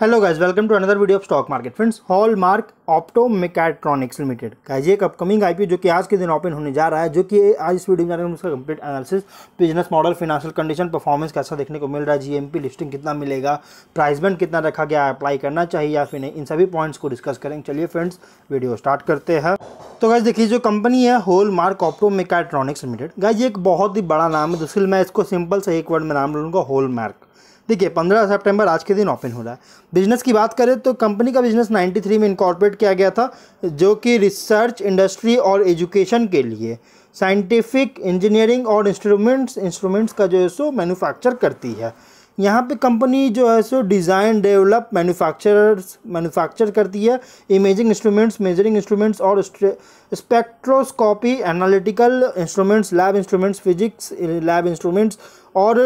Hello guys welcome to another video of stock market friends Hallmark opto mechatronics limited guys एक upcoming आई जो कि आज के दिन ओपन होने जा रहा है जो कि आज इस वीडियो में जानेंगे उसका complete analysis business model financial condition performance कैसा देखने को मिल रहा है जीएमपी लिस्टिंग कितना मिलेगा प्राइस बैंड कितना रखा गया अप्लाई करना चाहिए या फिर नहीं इन सभी पॉइंट्स को डिस्कस करेंगे चलिए फ्रेंड्स वीडियो स्टार्ट करते हैं तो गाइज देखिए जो कंपनी है Hallmark opto mechatronics limited guys एक बहुत ही बड़ा नाम है दूसरी तो मैं इसको सिंपल से एक वर्ड में नाम लूँगा होल मार्क देखिए 15 सितंबर आज के दिन ओपन हो रहा है बिजनेस की बात करें तो कंपनी का बिजनेस 93 में इंकॉर्पोरेट किया गया था जो कि रिसर्च इंडस्ट्री और एजुकेशन के लिए साइंटिफिक इंजीनियरिंग और इंस्ट्रूमेंट्स इंस्ट्रूमेंट्स का जो है सो मैन्युफैक्चर करती है यहाँ पे कंपनी जो है so design develop manufacturers manufacture करती है इमेजिंग इंस्ट्रूमेंट्स मेजरिंग इंस्ट्रूमेंट्स और spectroscopy analytical instruments lab instruments physics lab instruments और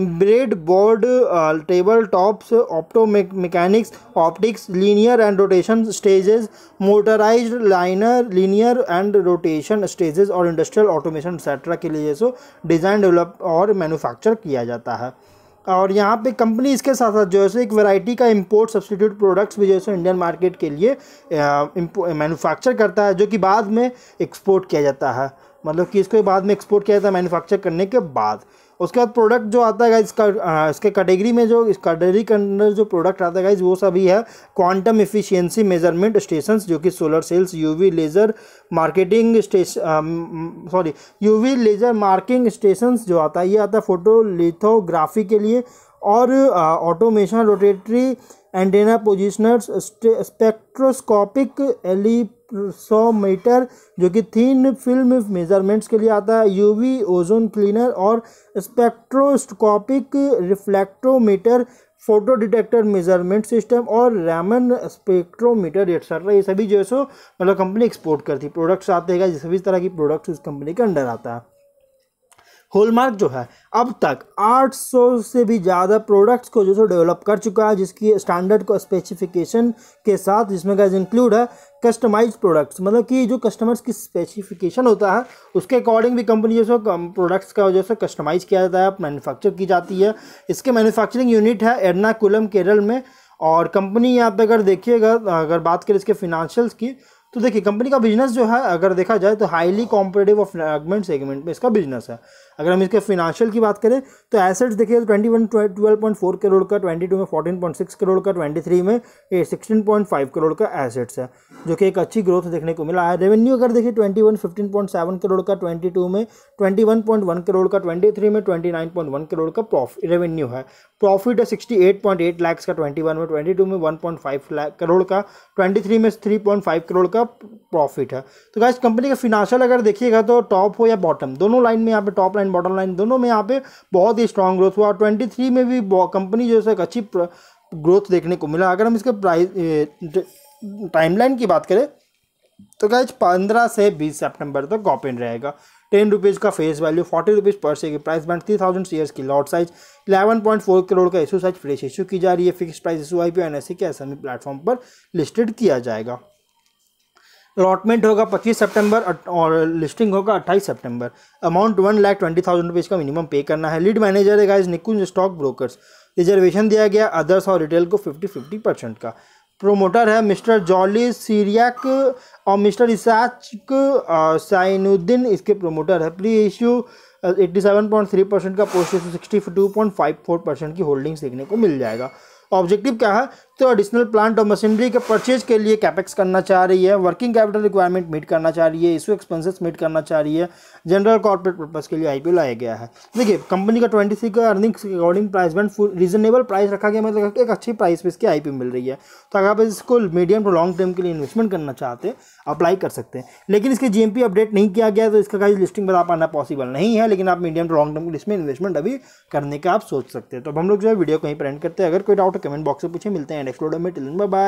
bread board table tops opto mechanics optics linear and rotation stages motorize liner linear and rotation stages और industrial automation etcetera के लिए so design develop और manufacture किया जाता है और यहाँ पे कंपनी इसके साथ साथ जो है सो एक वैरायटी का इंपोर्ट सब्सटीट्यूट प्रोडक्ट्स भी जो है सो इंडियन मार्केट के लिए मैन्युफैक्चर करता है जो कि बाद में एक्सपोर्ट किया जाता है मतलब कि इसको बाद में एक्सपोर्ट किया जाता है मैन्युफैक्चर करने के बाद उसके बाद प्रोडक्ट जो आता है इसका इसके कैटेगरी में जो इस कैटेगरी के अंदर जो प्रोडक्ट आता है वो सभी है क्वांटम इफिशियंसी मेजरमेंट स्टेशंस जो कि solar cells UV laser marketing station sorry UV laser marking station जो आता है ये आता है फोटो लिथोग्राफी के लिए और automation rotatory antenna positioners spectroscopic ellipsometer जो कि थीन फिल्म मेजरमेंट्स के लिए आता है यूवी ओजोन क्लीनर और spectroscopic reflectometer photo detector measurement system और रैमन स्पेक्ट्रोमीटर एक्सेट्रा ये सभी जो है सो मतलब कंपनी एक्सपोर्ट करती है प्रोडक्ट्स आते हैं सभी तरह की प्रोडक्ट्स उस कंपनी के अंडर आता है होलमार्क जो है अब तक 800 से भी ज़्यादा प्रोडक्ट्स को जो है डेवलप कर चुका है जिसकी स्टैंडर्ड को स्पेसिफिकेशन के साथ जिसमें गैज इंक्लूड है कस्टमाइज प्रोडक्ट्स मतलब कि जो कस्टमर्स की स्पेसिफिकेशन होता है उसके अकॉर्डिंग भी कंपनी जो सो प्रोडक्ट्स का जो सो कस्टमाइज किया जाता है मैनुफैक्चर की जाती है इसके मैनुफैक्चरिंग यूनिट है एर्नाकुलम केरल में और कंपनी यहाँ पे अगर देखिएगा अगर बात करें इसके फिनंशियल्स की तो देखिए कंपनी का बिजनेस जो है अगर देखा जाए तो highly competitive of fragment segment में इसका बिजनेस है अगर हम इसके फिनेंशियल की बात करें तो एसेट्स देखिए twenty one twelve point four crore का ट्वेंटी टू में फोर्टीन पॉइंट सिक्स करोड़ का ट्वेंटी थ्री में सिक्सटीन पॉइंट फाइव करोड़ का एसेट्स है जो कि एक अच्छी ग्रोथ देखने को मिला है रेवेन्यू अगर देखिए twenty one fifteen point seven crore का ट्वेंटी टू में twenty one point one crore का ट्वेंटी थ्री में twenty nine point one crore का प्रॉफिट रेवेन्यू है प्रॉफिट है sixty eight point eight lakhs का ट्वेंटी वन में ट्वेंटी टू में वन पॉइंट फाइव करोड़ का ट्वेंटी थ्री में थ्री पॉइंट फाइव करोड़ का प्रॉफिट है तो इस कंपनी का फिनाशियल अगर देखिएगा तो टॉप हो या बॉटम दोनों लाइन में यहाँ पे top line and bottom line दोनों में यहाँ पे बहुत ही स्ट्रॉन्ग ग्रोथ हुआ और ट्वेंटी में भी कंपनी जो है एक अच्छी ग्रोथ देखने को मिला अगर हम इसके प्राइस टाइमलाइन की बात करें तो क्या पंद्रह से बीस सेप्टेम्बर तक इन रहेगा टेन रुपीज़ का फेस वैल्यू फोर्टी रुपीज़ पर शेयर की price band three thousand shares की lot size eleven point four crore का इशू साइज फ्रेश इशू की जा रही है fix price issue I P N S C के एस एम प्लेटफॉर्म पर लिस्टेड किया जाएगा अलॉटमेंट होगा पच्चीस सितंबर और लिस्टिंग होगा अट्ठाईस सितंबर amount one lakh twenty thousand rupees का मिनिमम पे करना है लीड मैनेजर है guys Nikunj stock brokers reservation दिया गया अदर्स और रिटेल को फिफ्टी फिफ्टी परसेंट का प्रोमोटर है मिस्टर जॉली सीरियक और मिस्टर इसाचक साइनुद्दीन इसके प्रोमोटर है pre issue eighty seven point three percent का post issue sixty two point five four percent की होल्डिंग्स देखने को मिल जाएगा ऑब्जेक्टिव क्या है तो एडिशनल प्लांट और मशीनरी के परचेज के लिए कैपेक्स करना चाह रही है वर्किंग कैपिटल रिक्वायरमेंट मीट करना चाह रही है इशू एक्सपेंसेस मीट करना चाह रही है जनरल कॉर्पोरेट पर्पज़ के लिए आईपीओ लाया गया है देखिए कंपनी का ट्वेंटी थ्री का earning according price band full reasonable price रखा गया मतलब एक अच्छी प्राइस पर इसकी आई मिल रही है तो अगर आप इसको मीडियम टू लॉन्ग टर्म के लिए इन्वेस्टमेंट करना चाहते हैं अप्लाई कर सकते हैं लेकिन इसकी जी अपडेट नहीं किया गया तो इसका कहीं लिस्टिंग बता पाना पॉसिबल नहीं है लेकिन आप मीडियम टू लॉन्ग टर्म के इसमें इन्वेस्टमेंट अभी करने का आप सोच सकते हैं तो हम लोग जो है वीडियो कहीं प्रेंट करते हैं अगर कोई डाउट कमेंट बॉक्स में पूछे मिलते हैं next video meet. Bye bye.